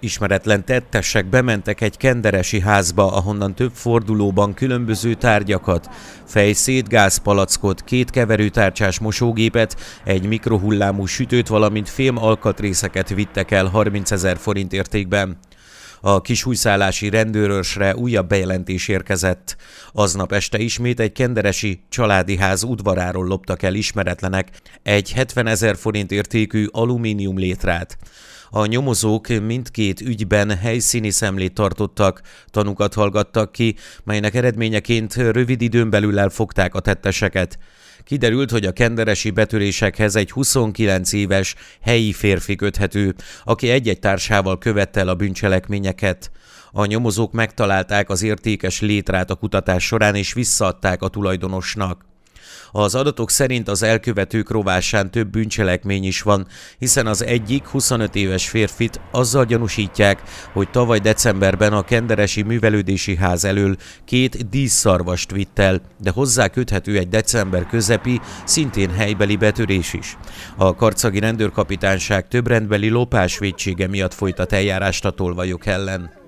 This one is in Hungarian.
Ismeretlen tettesek bementek egy kenderesi házba, ahonnan több fordulóban különböző tárgyakat, fejszét, gázpalackot, két keverőtárcsás mosógépet, egy mikrohullámú sütőt, valamint fém alkatrészeket vittek el 30 ezer forint értékben. A kisújszállási rendőrösre újabb bejelentés érkezett. Aznap este ismét egy kenderesi családi ház udvaráról loptak el ismeretlenek egy 70 ezer forint értékű alumínium létrát. A nyomozók mindkét ügyben helyszíni szemlét tartottak, tanukat hallgattak ki, melynek eredményeként rövid időn belül elfogták a tetteseket. Kiderült, hogy a kenderesi betörésekhez egy 29 éves helyi férfi köthető, aki egy-egy társával követte el a bűncselekményeket. A nyomozók megtalálták az értékes létrát a kutatás során és visszaadták a tulajdonosnak. Az adatok szerint az elkövetők rovásán több bűncselekmény is van, hiszen az egyik 25 éves férfit azzal gyanúsítják, hogy tavaly decemberben a Kenderesi Művelődési Ház elől két díszszarvast vitt el, de hozzá köthető egy december közepi, szintén helybeli betörés is. A karcagi rendőrkapitányság több rendbeli lopásvédsége miatt folytat eljárást a tolvajok ellen.